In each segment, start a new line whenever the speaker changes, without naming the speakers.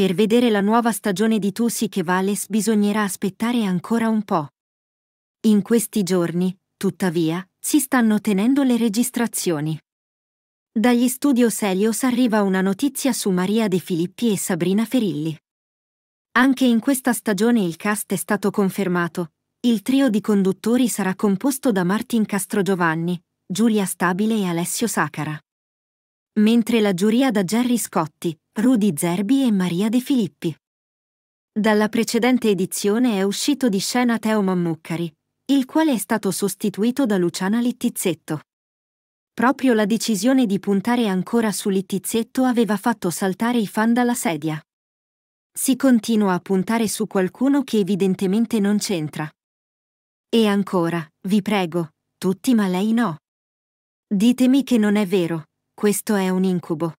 Per vedere la nuova stagione di Tussi che Vales bisognerà aspettare ancora un po'. In questi giorni, tuttavia, si stanno tenendo le registrazioni. Dagli studio Selios arriva una notizia su Maria De Filippi e Sabrina Ferilli. Anche in questa stagione il cast è stato confermato. Il trio di conduttori sarà composto da Martin Castrogiovanni, Giulia Stabile e Alessio Sacara mentre la giuria da Gerry Scotti, Rudy Zerbi e Maria De Filippi. Dalla precedente edizione è uscito di scena Teo Mammuccari, il quale è stato sostituito da Luciana Littizzetto. Proprio la decisione di puntare ancora su Littizzetto aveva fatto saltare i fan dalla sedia. Si continua a puntare su qualcuno che evidentemente non c'entra. E ancora, vi prego, tutti ma lei no. Ditemi che non è vero, questo è un incubo.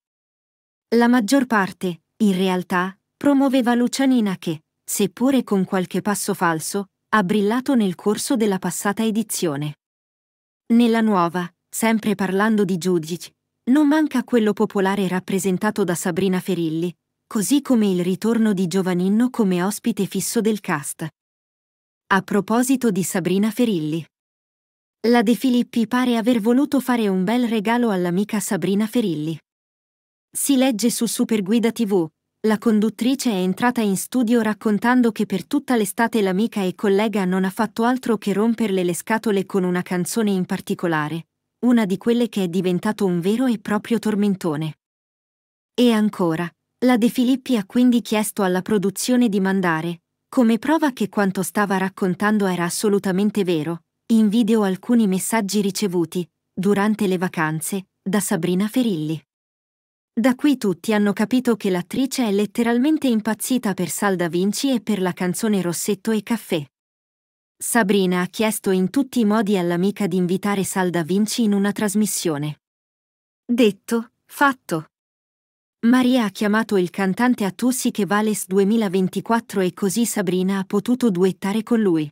La maggior parte, in realtà, promuoveva Lucianina che, seppure con qualche passo falso, ha brillato nel corso della passata edizione. Nella nuova, sempre parlando di giudici, non manca quello popolare rappresentato da Sabrina Ferilli, così come il ritorno di Giovaninno come ospite fisso del cast. A proposito di Sabrina Ferilli. La De Filippi pare aver voluto fare un bel regalo all'amica Sabrina Ferilli. Si legge su Superguida TV. La conduttrice è entrata in studio raccontando che per tutta l'estate l'amica e collega non ha fatto altro che romperle le scatole con una canzone in particolare, una di quelle che è diventato un vero e proprio tormentone. E ancora, la De Filippi ha quindi chiesto alla produzione di mandare, come prova che quanto stava raccontando era assolutamente vero, in video alcuni messaggi ricevuti, durante le vacanze, da Sabrina Ferilli. Da qui tutti hanno capito che l'attrice è letteralmente impazzita per Sal da Vinci e per la canzone Rossetto e Caffè. Sabrina ha chiesto in tutti i modi all'amica di invitare Sal da Vinci in una trasmissione. Detto, fatto. Maria ha chiamato il cantante a Tussi che Vales 2024 e così Sabrina ha potuto duettare con lui.